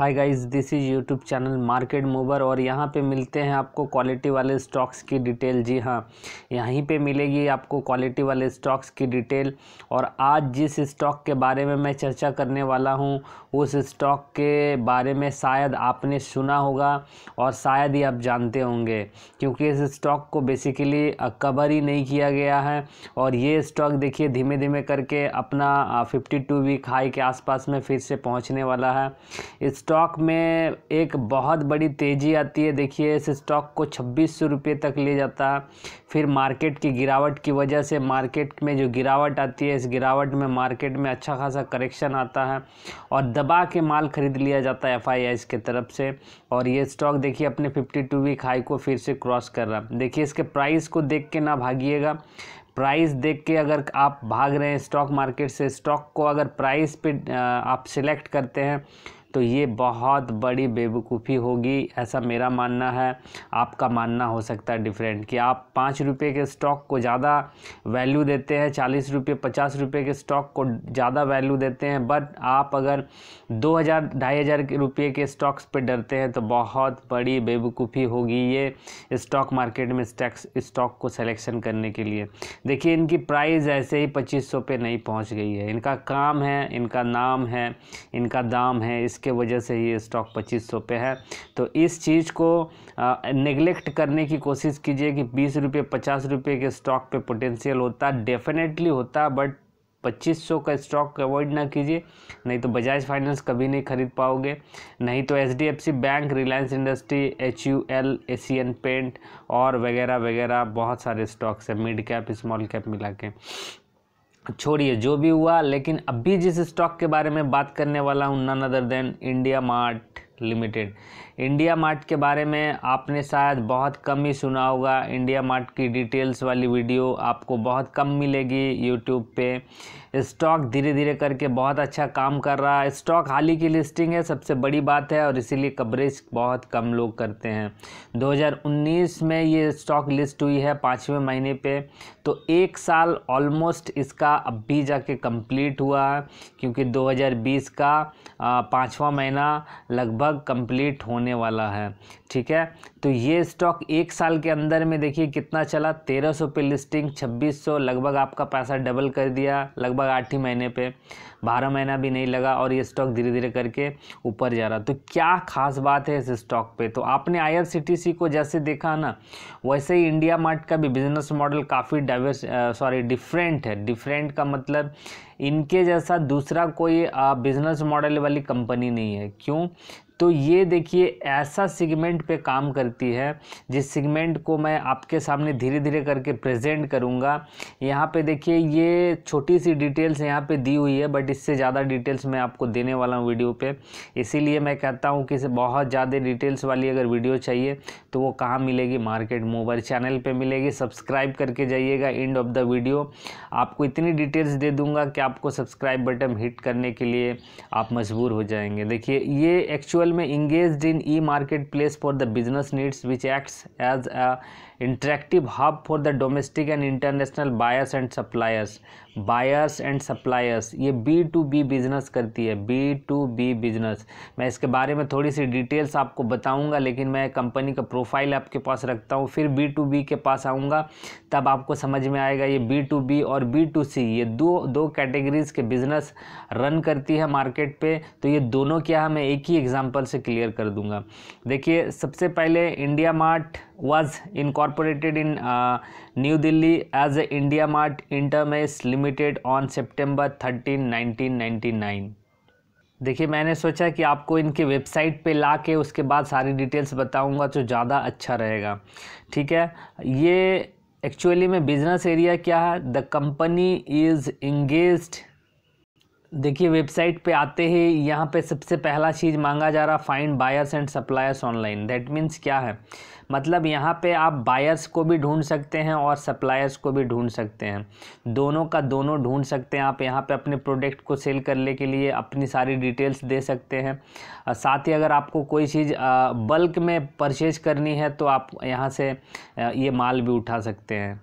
Hi guys this is YouTube channel market mover और यहाँ पे मिलते हैं आपको क्वालिटी वाले स्टॉक्स की डिटेल जी हाँ यहीं पे मिलेगी आपको क्वालिटी वाले स्टॉक्स की डिटेल और आज जिस स्टॉक के बारे में मैं चर्चा करने वाला हूँ उस स्टॉक के बारे में शायद आपने सुना होगा और शायद ही आप जानते होंगे क्योंकि इस स्टॉक को बेसिकली कवर ही नहीं किया गया है और ये स्टॉक देखिए धीमे धीमे करके अपना फिफ्टी वीक हाई के आसपास में फिर से पहुँचने वाला है इस स्टॉक में एक बहुत बड़ी तेज़ी आती है देखिए इस स्टॉक को छब्बीस सौ रुपये तक ले जाता फिर मार्केट की गिरावट की वजह से मार्केट में जो गिरावट आती है इस गिरावट में मार्केट में अच्छा खासा करेक्शन आता है और दबा के माल ख़रीद लिया जाता है एफ के तरफ से और ये स्टॉक देखिए अपने फिफ्टी टू वीक हाई को फिर से क्रॉस कर रहा देखिए इसके प्राइस को देख के ना भागिएगा प्राइस देख के अगर आप भाग रहे हैं स्टॉक मार्केट से स्टॉक को अगर प्राइस पे आप सिलेक्ट करते हैं तो ये बहुत बड़ी बेवकूफ़ी होगी ऐसा मेरा मानना है आपका मानना हो सकता है डिफरेंट कि आप पाँच रुपये के स्टॉक को ज़्यादा वैल्यू देते हैं चालीस रुपये पचास रुपये के स्टॉक को ज़्यादा वैल्यू देते हैं बट आप अगर दो हज़ार ढाई हज़ार रुपये के स्टॉक्स पर डरते हैं तो बहुत बड़ी बेवकूफ़ी होगी ये स्टॉक मार्केट में स्टैक्स स्टॉक को सिलेक्शन करने के लिए देखिए इनकी प्राइस ऐसे ही पच्चीस सौ नहीं पहुँच गई है इनका काम है इनका नाम है इनका दाम है इस जिसके वजह से ये स्टॉक पच्चीस सौ पे है तो इस चीज़ को नेग्लेक्ट करने की कोशिश कीजिए कि बीस रुपये पचास रुपये के स्टॉक पे पोटेंशियल होता डेफिनेटली होता बट पच्चीस सौ का स्टॉक अवॉइड ना कीजिए नहीं तो बजाज फाइनेंस कभी नहीं खरीद पाओगे नहीं तो H bank Reliance industry H U L Asian paint और वगैरह वगैरह बहुत सारे स्टॉक्स हैं मिड कैप स्मॉल कैप मिला के छोड़िए जो भी हुआ लेकिन अभी जिस स्टॉक के बारे में बात करने वाला हूँ none other than India mart limited India mart के बारे में आपने शायद बहुत कम ही सुना होगा इंडिया मार्ट की डिटेल्स वाली वीडियो आपको बहुत कम मिलेगी यूट्यूब पे स्टॉक धीरे धीरे करके बहुत अच्छा काम कर रहा है स्टॉक हाल ही की लिस्टिंग है सबसे बड़ी बात है और इसीलिए कवरेज बहुत कम लोग करते हैं 2019 में ये स्टॉक लिस्ट हुई है पाँचवें महीने पे तो एक साल ऑलमोस्ट इसका अब भी जाके कंप्लीट हुआ है क्योंकि 2020 का पाँचवा महीना लगभग कंप्लीट होने होने वाला है ठीक है तो ये स्टॉक एक साल के अंदर में देखिए कितना चला 1300 पे लिस्टिंग 2600 लगभग आपका पैसा डबल कर दिया लगभग आठ ही महीने पे बारह महीना भी नहीं लगा और ये स्टॉक धीरे धीरे करके ऊपर जा रहा तो क्या खास बात है इस स्टॉक पे तो आपने आई को जैसे देखा ना वैसे ही इंडिया मार्ट का भी बिजनेस मॉडल काफ़ी डाइवर्स सॉरी डिफरेंट है डिफरेंट का मतलब इनके जैसा दूसरा कोई बिजनेस मॉडल वाली कंपनी नहीं है क्यों तो ये देखिए ऐसा सिगमेंट पे काम करती है जिस सिगमेंट को मैं आपके सामने धीरे धीरे करके प्रेजेंट करूँगा यहाँ पे देखिए ये छोटी सी डिटेल्स यहाँ पे दी हुई है बट इससे ज़्यादा डिटेल्स मैं आपको देने वाला हूँ वीडियो पे इसीलिए मैं कहता हूँ कि बहुत ज़्यादा डिटेल्स वाली अगर वीडियो चाहिए तो वो कहाँ मिलेगी मार्केट मोबाइल चैनल पर मिलेगी सब्सक्राइब करके जाइएगा एंड ऑफ द वीडियो आपको इतनी डिटेल्स दे दूँगा कि आपको सब्सक्राइब बटन हिट करने के लिए आप मजबूर हो जाएंगे देखिए ये एक्चुअल में engage in e market place for the business needs which acts as a interactive hub for the domestic and international buyers and suppliers buyers and suppliers ये बी टू बी बिजनेस करती है B to B business मैं इसके बारे में थोड़ी सी details आपको बताऊंगा लेकिन मैं कंपनी का प्रोफाइल आपके पास रखता हूँ फिर बी टू बी के पास आऊँगा तब आपको समझ में आएगा ये बी टू बी और बी टू सी ये दो दो कैटेगरीज़ के बिजनेस रन करती है मार्केट पे तो ये दोनों क्या है मैं एक ही एग्जाम्पल से क्लियर कर दूँगा देखिए सबसे पहले India mart was incorporated in uh, New Delhi as India Mart Intermess Limited on September 13, 1999. देखिए मैंने सोचा कि आपको इनके वेबसाइट पे ला के उसके बाद सारी डिटेल्स बताऊंगा तो ज़्यादा अच्छा रहेगा ठीक है ये एक्चुअली में बिज़नेस एरिया क्या है द कंपनी इज़ इंगेज्ड देखिए वेबसाइट पे आते ही यहाँ पे सबसे पहला चीज़ मांगा जा रहा find buyers and suppliers online that means क्या है मतलब यहाँ पे आप बायर्स को भी ढूंढ सकते हैं और सप्लायर्स को भी ढूंढ सकते हैं दोनों का दोनों ढूंढ सकते हैं आप यहाँ पे अपने प्रोडक्ट को सेल करने के लिए अपनी सारी डिटेल्स दे सकते हैं साथ ही अगर आपको कोई चीज़ बल्क में परचेज करनी है तो आप यहाँ से ये माल भी उठा सकते हैं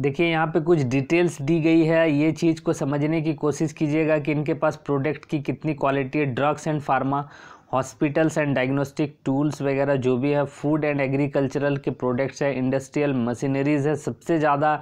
देखिए यहाँ पे कुछ डिटेल्स दी गई है ये चीज़ को समझने की कोशिश कीजिएगा कि इनके पास प्रोडक्ट की कितनी क्वालिटी है drugs and pharma hospitals and diagnostic tools वगैरह जो भी है फूड एंड एग्रीकल्चरल के प्रोडक्ट्स है इंडस्ट्रियल मशीनरीज है सबसे ज़्यादा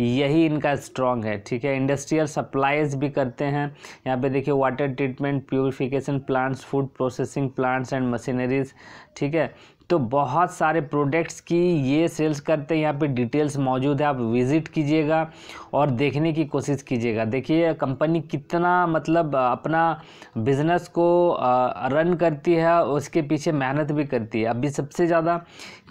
यही इनका स्ट्रॉन्ग है ठीक है इंडस्ट्रियल सप्लाइज भी करते हैं यहाँ पे देखिए water treatment purification plants food processing plants and machineries ठीक है तो बहुत सारे प्रोडक्ट्स की ये सेल्स करते हैं यहाँ पे डिटेल्स मौजूद है आप विज़िट कीजिएगा और देखने की कोशिश कीजिएगा देखिए कंपनी कितना मतलब अपना बिज़नेस को रन करती है उसके पीछे मेहनत भी करती है अभी सबसे ज़्यादा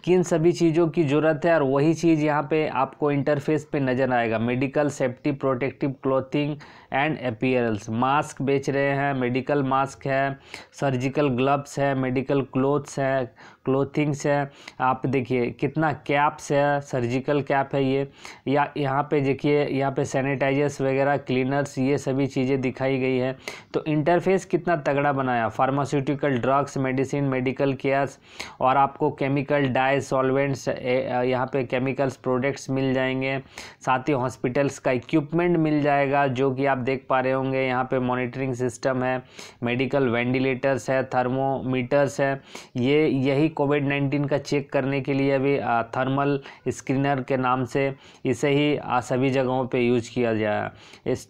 किन सभी चीज़ों की ज़रूरत है और वही चीज़ यहाँ पे आपको इंटरफेस पे नज़र आएगा medical safety protective clothing and apparels mask बेच रहे हैं मेडिकल मास्क है सर्जिकल ग्लव्स है मेडिकल क्लोथ्स है क्लोथिंग्स है आप देखिए कितना कैप्स है सर्जिकल कैप है ये या यहाँ पे देखिए यहाँ पे सैनिटाइजर्स वगैरह क्लीनर्स ये सभी चीज़ें दिखाई गई है तो इंटरफेस कितना तगड़ा बनाया pharmaceutical drugs medicine medical cares और आपको केमिकल डाई सॉल्वेंट्स यहाँ पे केमिकल्स प्रोडक्ट्स मिल जाएंगे साथ ही हॉस्पिटल्स का इक्विपमेंट मिल जाएगा जो कि आप देख पा रहे होंगे यहाँ पे मॉनिटरिंग सिस्टम है मेडिकल वेंटिलेटर्स है थर्मोमीटर्स है ये यही कोविड नाइन्टीन का चेक करने के लिए अभी थर्मल स्क्रीनर के नाम से इसे ही सभी जगहों पे यूज किया जाए इस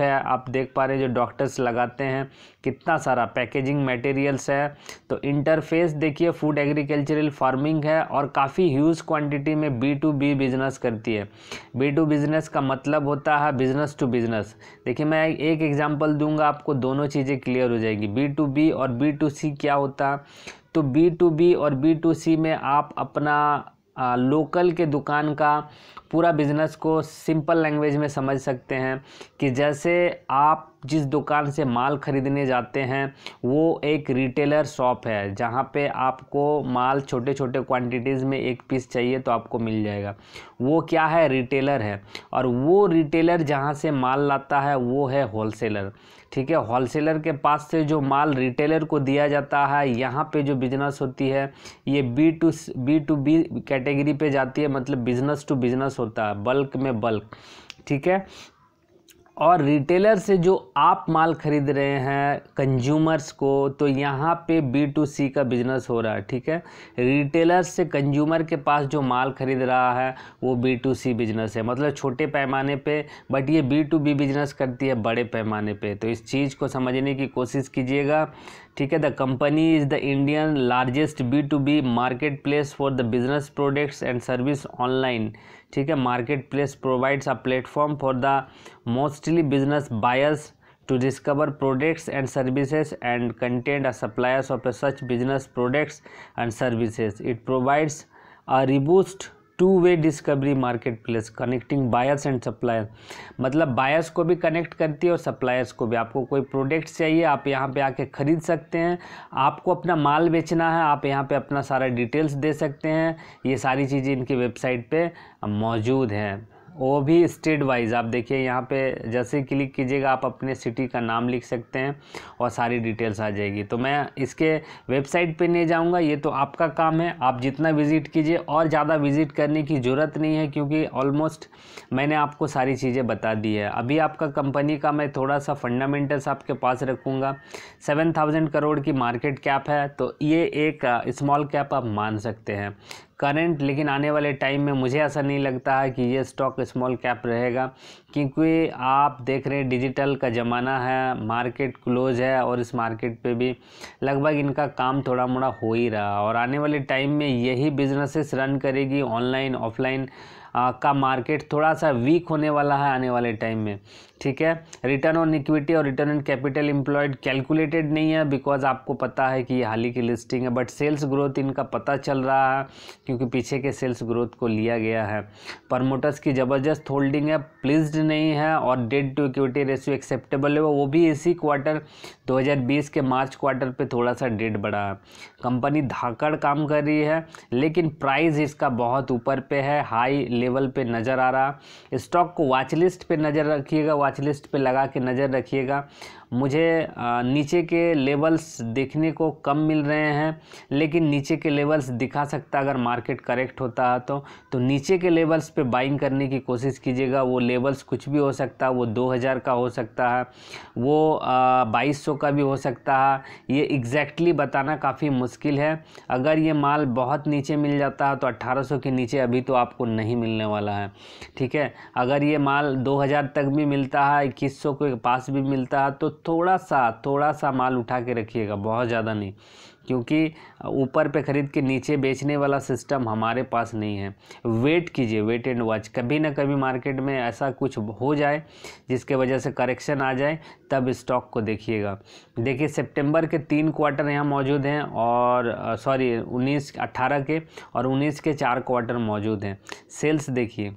है आप देख पा रहे हैं जो डॉक्टर्स लगाते हैं कितना सारा पैकेजिंग मटेरियल्स है तो इंटरफेस देखिए फूड एग्रीकल्चरल फार्मिंग है और काफ़ी ह्यूज क्वांटिटी में बी टू बी बिजनेस करती है बी टू बिजनेस का मतलब होता है बिजनेस टू बिजनेस देखिए मैं एक एग्जांपल दूंगा आपको दोनों चीज़ें क्लियर हो जाएगी बी टू बी और बी टू सी क्या होता तो बी टू बी और बी टू सी में आप अपना आ, लोकल के दुकान का पूरा बिज़नेस को सिंपल लैंग्वेज में समझ सकते हैं कि जैसे आप जिस दुकान से माल ख़रीदने जाते हैं वो एक रिटेलर शॉप है जहाँ पे आपको माल छोटे छोटे क्वांटिटीज़ में एक पीस चाहिए तो आपको मिल जाएगा वो क्या है रिटेलर है और वो रिटेलर जहाँ से माल लाता है वो है होलसेलर ठीक है होलसेलर के पास से जो माल रिटेलर को दिया जाता है यहाँ पे जो बिज़नेस होती है ये B to B to B category पे जाती है मतलब बिज़नेस टू बिज़नेस होता है बल्क में बल्क ठीक है और रिटेलर से जो आप माल ख़रीद रहे हैं कंज्यूमर्स को तो यहाँ पे बी टू सी का बिज़नेस हो रहा है ठीक है रिटेलर से कंज्यूमर के पास जो माल ख़रीद रहा है वो बी टू सी बिज़नेस है मतलब छोटे पैमाने पे बट ये बी टू बी बिज़नेस करती है बड़े पैमाने पे तो इस चीज़ को समझने की कोशिश कीजिएगा ठीक है the company is the Indian largest B to B market place for the business products and service online ठीक marketplace provides a platform for the mostly business buyers to discover products and services and content suppliers of such business products and services. It provides a robust two way discovery market place connecting buyers and supplier मतलब buyers को भी connect करती है और suppliers को भी आपको कोई प्रोडक्ट्स चाहिए आप यहाँ पे आके ख़रीद सकते हैं आपको अपना माल बेचना है आप यहाँ पे अपना सारा डिटेल्स दे सकते हैं ये सारी चीज़ें इनकी वेबसाइट पे मौजूद हैं वो भी स्टेट वाइज आप देखिए यहाँ पे जैसे क्लिक कीजिएगा आप अपने सिटी का नाम लिख सकते हैं और सारी डिटेल्स आ जाएगी तो मैं इसके वेबसाइट पे नहीं जाऊँगा ये तो आपका काम है आप जितना विज़िट कीजिए और ज़्यादा विज़िट करने की ज़रूरत नहीं है क्योंकि ऑलमोस्ट मैंने आपको सारी चीज़ें बता दी है अभी आपका कंपनी का मैं थोड़ा सा फंडामेंटल्स आपके पास रखूँगा सेवन थाउजेंड करोड़ की मार्केट कैप है तो ये एक स्मॉल कैप आप मान सकते हैं करंट लेकिन आने वाले टाइम में मुझे ऐसा नहीं लगता है कि ये स्टॉक स्मॉल कैप रहेगा क्योंकि आप देख रहे हैं डिजिटल का ज़माना है मार्केट क्लोज है और इस मार्केट पे भी लगभग इनका काम थोड़ा मोड़ा हो ही रहा और आने वाले टाइम में यही बिजनेसेस रन करेगी ऑनलाइन ऑफलाइन का मार्केट थोड़ा सा वीक होने वाला है आने वाले टाइम में ठीक है रिटर्न ऑन इक्विटी और return on capital employed calculated नहीं है बिकॉज आपको पता है कि ये हाल ही की लिस्टिंग है बट सेल्स ग्रोथ इनका पता चल रहा है क्योंकि पीछे के सेल्स ग्रोथ को लिया गया है प्रमोटर्स की ज़बरदस्त होल्डिंग है प्लीज नहीं है और debt to equity ratio acceptable है वो भी इसी क्वार्टर दो के मार्च क्वार्टर पर थोड़ा सा डेट बढ़ा है कंपनी धाकड़ काम कर रही है लेकिन प्राइस इसका बहुत ऊपर पे है हाई लेवल पे नज़र आ रहा स्टॉक को वाचलिस्ट पे नज़र रखिएगा वाचलिस्ट पे लगा के नज़र रखिएगा मुझे नीचे के लेवल्स देखने को कम मिल रहे हैं लेकिन नीचे के लेवल्स दिखा सकता अगर मार्केट करेक्ट होता है तो तो नीचे के लेवल्स पे बाइंग करने की कोशिश कीजिएगा वो लेवल्स कुछ भी हो सकता है वो 2000 का हो सकता है वो बाईस सौ का भी हो सकता है ये एग्जैक्टली exactly बताना काफ़ी मुश्किल है अगर ये माल बहुत नीचे मिल जाता है तो अट्ठारह के नीचे अभी तो आपको नहीं मिलने वाला है ठीक है अगर ये माल 2000 तक भी मिलता है इक्कीस के पास भी मिलता है तो थोड़ा सा थोड़ा सा माल उठा के रखिएगा बहुत ज़्यादा नहीं क्योंकि ऊपर पे ख़रीद के नीचे बेचने वाला सिस्टम हमारे पास नहीं है वेट कीजिए वेट एंड वॉच कभी ना कभी मार्केट में ऐसा कुछ हो जाए जिसके वजह से करेक्शन आ जाए तब स्टॉक को देखिएगा देखिए सितंबर के तीन क्वार्टर यहाँ मौजूद हैं और सॉरी उन्नीस अट्ठारह के और उन्नीस के चार क्वार्टर मौजूद हैं सेल्स देखिए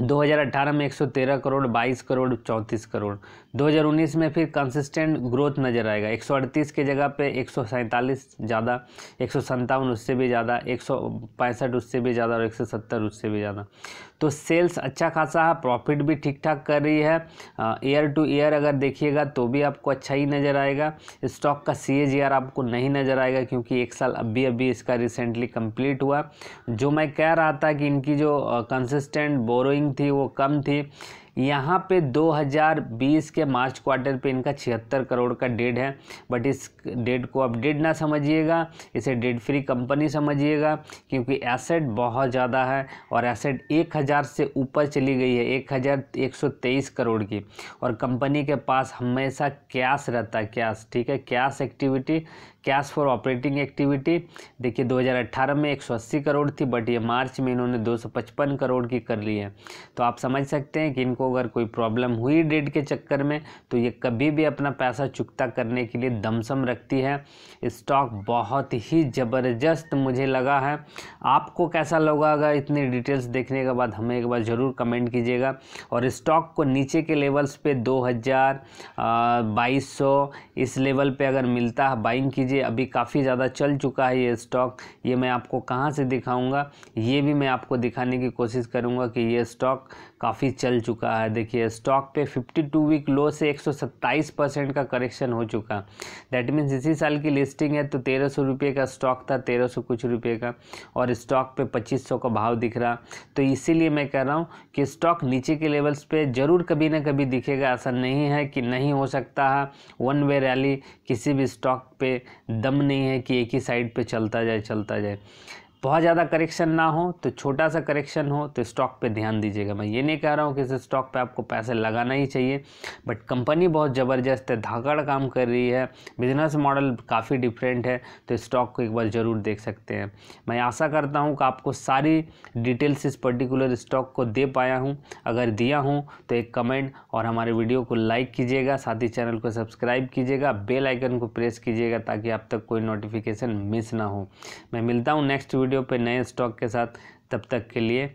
2018 में 113 करोड़ 22 करोड़ 34 करोड़ 2019 में फिर कंसिस्टेंट ग्रोथ नज़र आएगा एक के जगह पे एक ज़्यादा एक उससे भी ज़्यादा एक उससे भी ज़्यादा और 170 उससे भी ज़्यादा तो सेल्स अच्छा खासा है प्रॉफिट भी ठीक ठाक कर रही है ईयर टू ईयर अगर देखिएगा तो भी आपको अच्छा ही नज़र आएगा स्टॉक का सी आपको नहीं नज़र आएगा क्योंकि एक साल अभी अभी इसका रिसेंटली कंप्लीट हुआ जो मैं कह रहा था कि इनकी जो कंसिस्टेंट बोरोइंग कम थी वो कम थी यहाँ पे 2020 के मार्च क्वार्टर पे इनका छिहत्तर करोड़ का डेड है बट इस डेड को आप डेड ना समझिएगा इसे डेड फ्री कंपनी समझिएगा क्योंकि एसेट बहुत ज़्यादा है और एसेट 1000 से ऊपर चली गई है 1123 करोड़ की और कंपनी के पास हमेशा कैश रहता है कैश ठीक है cash activity cash for operating activity देखिए 2018 में 180 करोड़ थी बट ये मार्च में इन्होंने 255 करोड़ की कर ली है तो आप समझ सकते हैं कि इनको अगर कोई प्रॉब्लम हुई डेट के चक्कर में तो ये कभी भी अपना पैसा चुकता करने के लिए दमसम रखती है स्टॉक बहुत ही ज़बरदस्त मुझे लगा है आपको कैसा लगा अगर इतनी डिटेल्स देखने के बाद हमें एक बार ज़रूर कमेंट कीजिएगा और स्टॉक को नीचे के लेवल्स पर दो बाईस इस लेवल पर अगर मिलता है बाइंग कीजिए लीजिए अभी काफ़ी ज़्यादा चल चुका है ये स्टॉक ये मैं आपको कहाँ से दिखाऊँगा ये भी मैं आपको दिखाने की कोशिश करूँगा कि ये स्टॉक काफ़ी चल चुका है देखिए स्टॉक पे 52 वीक लो से 127 परसेंट का करेक्शन हो चुका दैट मीन्स इसी साल की लिस्टिंग है तो तेरह सौ रुपये का स्टॉक था तेरह सौ कुछ रुपये का और स्टॉक पे 2500 का भाव दिख रहा तो इसीलिए मैं कह रहा हूँ कि स्टॉक नीचे के लेवल्स पे ज़रूर कभी ना कभी दिखेगा ऐसा नहीं है कि नहीं हो सकता है वन वे रैली किसी भी स्टॉक पर दम नहीं है कि एक ही साइड पर चलता जाए चलता जाए बहुत ज़्यादा करेक्शन ना हो तो छोटा सा करेक्शन हो तो स्टॉक पे ध्यान दीजिएगा मैं ये नहीं कह रहा हूँ कि इस स्टॉक पे आपको पैसे लगाना ही चाहिए बट कंपनी बहुत ज़बरदस्त है धाकड़ काम कर रही है बिजनेस मॉडल काफ़ी डिफरेंट है तो स्टॉक को एक बार ज़रूर देख सकते हैं मैं आशा करता हूँ कि आपको सारी डिटेल्स इस पर्टिकुलर स्टॉक को दे पाया हूँ अगर दिया हूँ तो एक कमेंट और हमारे वीडियो को लाइक कीजिएगा साथ ही चैनल को सब्सक्राइब कीजिएगा बेलाइकन को प्रेस कीजिएगा ताकि आप तक कोई नोटिफिकेशन मिस ना हो मैं मिलता हूँ नेक्स्ट वीडियो वीडियो पे नए स्टॉक के साथ तब तक के लिए